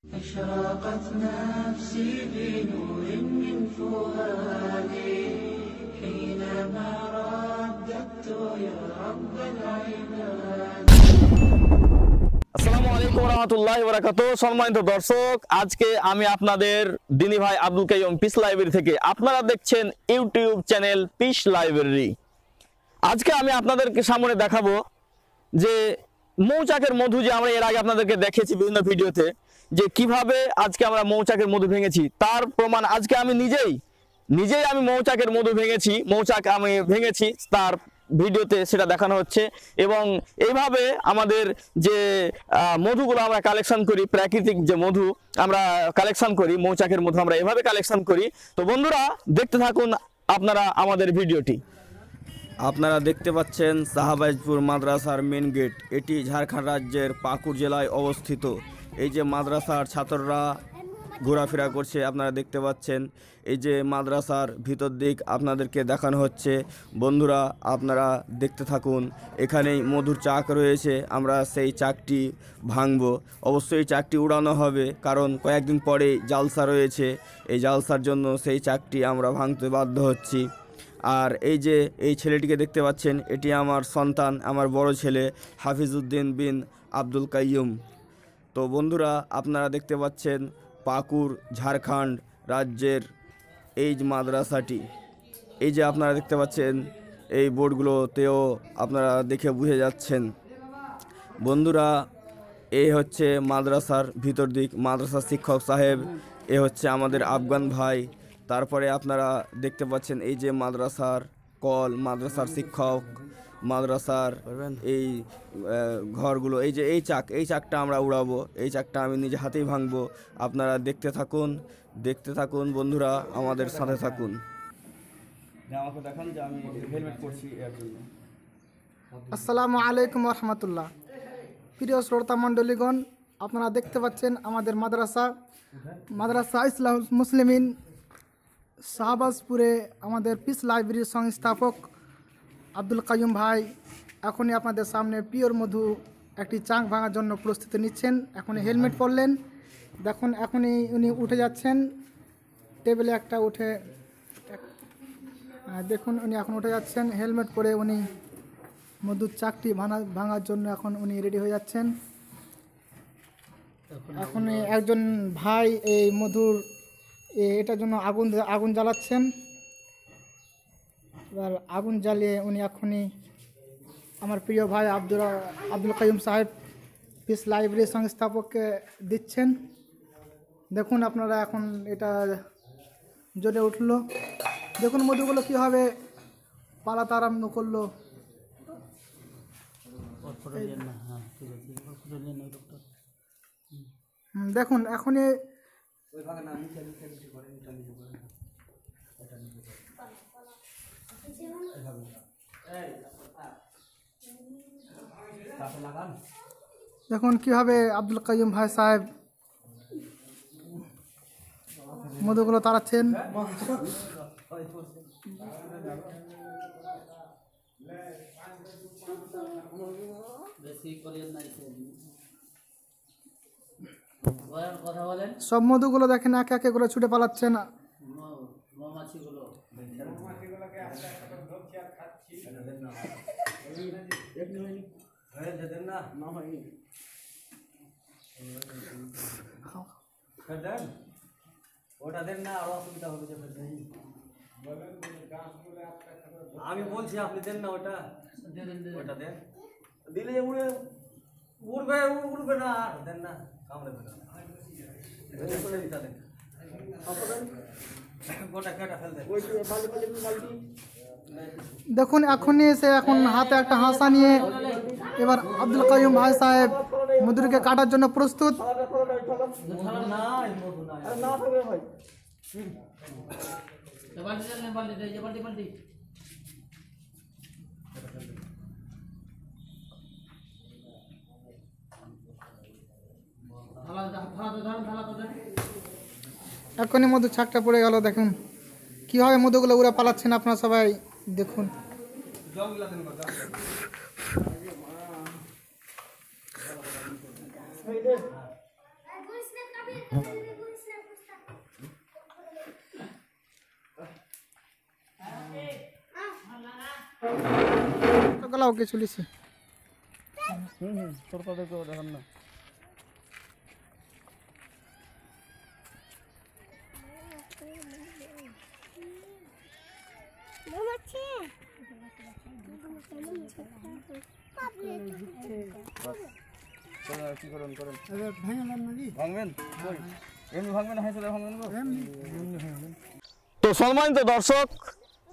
أشرقت نفسي بنور من فؤادي حينما رددت يا رب العباد সম্মানিত দর্শক আজকে আমি আপনাদের পিস লাইব্রেরি থেকে আপনারা দেখছেন ইউটিউব চ্যানেল পিস লাইব্রেরি আজকে আমি আপনাদের সামনে দেখাবো যে মৌচাকের মধু যে আমরা এর আগে আপনাদেরকে দেখেছি বিভিন্ন ভিডিওতে যে কিভাবে আজকে আমরা মৌচাকের মধু ভেঙেছি তার প্রমাণ আজকে আমি নিজেই নিজেই আমি মৌচাকের মধু ভেঙেছি মৌচাক আমি ভেঙেছি তার ভিডিওতে সেটা দেখানো হচ্ছে এবং এইভাবে আমাদের যে মধুগুলো আমরা কালেকশন করি প্রাকৃতিক যে মধু আমরা কালেকশন করি মৌচাকের মধু আমরা এভাবে কালেকশন করি তো বন্ধুরা দেখতে থাকুন আপনারা আমাদের ভিডিওটি আপনারা দেখতে পাচ্ছেন সাহাবাজপুর মাদ্রাসার মেন গেট এটি ঝাড়খণ্ড রাজ্যের পাকুড় জেলায় অবস্থিত এই যে মাদ্রাসার ছাত্ররা ঘোরাফেরা করছে আপনারা দেখতে পাচ্ছেন এই যে মাদ্রাসার ভিতর দিক আপনাদেরকে দেখানো হচ্ছে বন্ধুরা আপনারা দেখতে থাকুন এখানেই মধুর চাক রয়েছে আমরা সেই চাকটি ভাঙব অবশ্যই চাকটি উড়ানো হবে কারণ কয়েকদিন পরে জালসা রয়েছে এই জালসার জন্য সেই চাকটি আমরা ভাঙতে বাধ্য হচ্ছি আর এই যে এই ছেলেটিকে দেখতে পাচ্ছেন এটি আমার সন্তান আমার বড় ছেলে হাফিজউদ্দিন বিন আব্দুল কাইয়ুম তো বন্ধুরা আপনারা দেখতে পাচ্ছেন পাকুর ঝাড়খণ্ড রাজ্যের এই মাদ্রাসাটি এই যে আপনারা দেখতে পাচ্ছেন এই বোর্ডগুলোতেও আপনারা দেখে বুঝে যাচ্ছেন বন্ধুরা এই হচ্ছে মাদ্রাসার ভিতর দিক মাদ্রাসার শিক্ষক সাহেব এ হচ্ছে আমাদের আফগান ভাই তারপরে আপনারা দেখতে পাচ্ছেন এই যে মাদ্রাসার কল মাদ্রাসার শিক্ষক মাদ্রাসার এই ঘরগুলো এই যে এই চাক এই চাকটা আমরা উড়াবো এই চাকটা আমি নিজে হাতেই ভাঙবো আপনারা দেখতে থাকুন দেখতে থাকুন বন্ধুরা আমাদের সাথে থাকুন আসসালামু আলাইকুম রহমতুল্লাহ প্রিয় শ্রোতা মণ্ডলীগণ আপনারা দেখতে পাচ্ছেন আমাদের মাদ্রাসা মাদ্রাসা ইসলাম মুসলিমিন শাহবাজপুরে আমাদের পিস লাইব্রেরির সংস্থাপক আব্দুল কাইম ভাই এখনই আপনাদের সামনে পিওর মধু একটি চাঁক ভাঙার জন্য প্রস্তুতি নিচ্ছেন এখন হেলমেট পরলেন দেখুন এখনই উনি উঠে যাচ্ছেন টেবিলে একটা উঠে দেখুন উনি এখন উঠে যাচ্ছেন হেলমেট পরে উনি মধুর চাকটি ভাঙা ভাঙার জন্য এখন উনি রেডি হয়ে যাচ্ছেন এখন একজন ভাই এই মধুর এটার জন্য আগুন আগুন জ্বালাচ্ছেন এবার আগুন জ্বালিয়ে উনি এখনই আমার প্রিয় ভাই আব্দুল আব্দুল কাইম সাহেব পিস লাইব্রেরির সংস্থাপককে দিচ্ছেন দেখুন আপনারা এখন এটা জ্বলে উঠলো দেখুন মধুগুলো কীভাবে পালাতারাম্য করলো হ্যাঁ, দেখুন এখনই ওই ভাগে না নিচে নিচে করে নিচে করে এটা নিচে করে কীভাবে আব্দুল কাইম ভাই সাহেব মধুগুলো তাড়াচ্ছেন বেশি করিয়ে নাই সব মধুগুলো দেখেন একে একে করে ছুটে পালাচ্ছে না ওটা দেন না অসুবিধা আমি বলছি আপনি দেন না ওটা ওটা দেন দিলে উড়ে উড়বে উড়বে না আর দেন না কামরে বানা হবে চলেন গোটা কাটা ফেলে দিন ওই তো খালি কলি ভুলি দেখুন এখন এসে এখন হাতে একটা হাঁসা নিয়ে এবার আব্দুল কাইয়ুম ভাই সাহেব মদুরকে কাটার জন্য প্রস্তুত সালাম নাই মদু নাই না হবে ভাই চলবা চলবা এইবাডি মন্টি এখনই মধু ছাকটা পড়ে গেল দেখুন কীভাবে মধুগুলো উড়ে পালাচ্ছেন আপনারা সবাই দেখুন গলাও কিছু লিছি তোর দেখো দেখান না তো সম্মানিত দর্শক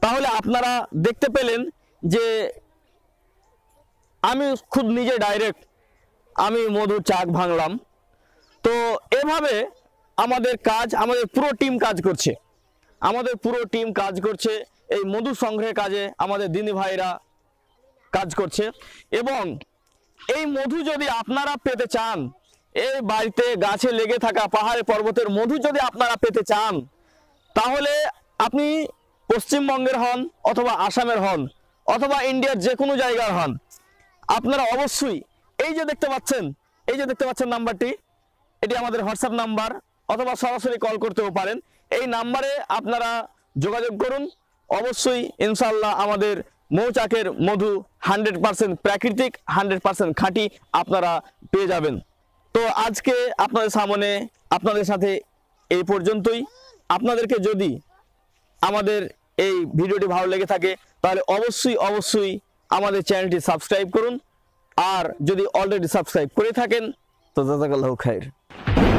তাহলে আপনারা দেখতে পেলেন যে আমি খুব নিজে ডাইরেক্ট আমি মধুর চাক ভাঙলাম তো এভাবে আমাদের কাজ আমাদের পুরো টিম কাজ করছে আমাদের পুরো টিম কাজ করছে এই মধু সংগ্রহের কাজে আমাদের দিনী ভাইরা কাজ করছে এবং এই মধু যদি আপনারা পেতে চান এই বাড়িতে গাছে লেগে থাকা পাহাড়ে পর্বতের মধু যদি আপনারা পেতে চান তাহলে আপনি পশ্চিমবঙ্গের হন অথবা আসামের হন অথবা ইন্ডিয়ার যে কোনো জায়গার হন আপনারা অবশ্যই এই যে দেখতে পাচ্ছেন এই যে দেখতে পাচ্ছেন নাম্বারটি এটি আমাদের হোয়াটসঅ্যাপ নাম্বার অথবা সরাসরি কল করতেও পারেন এই নাম্বারে আপনারা যোগাযোগ করুন অবশ্যই ইনশাল্লাহ আমাদের মৌচাকের মধু হান্ড্রেড পার্সেন্ট প্রাকৃতিক হান্ড্রেড পার্সেন্ট খাঁটি আপনারা পেয়ে যাবেন তো আজকে আপনাদের সামনে আপনাদের সাথে এই পর্যন্তই আপনাদেরকে যদি আমাদের এই ভিডিওটি ভালো লেগে থাকে তাহলে অবশ্যই অবশ্যই আমাদের চ্যানেলটি সাবস্ক্রাইব করুন আর যদি অলরেডি সাবস্ক্রাইব করে থাকেন তো জাজাকাল্লাহ খায়ের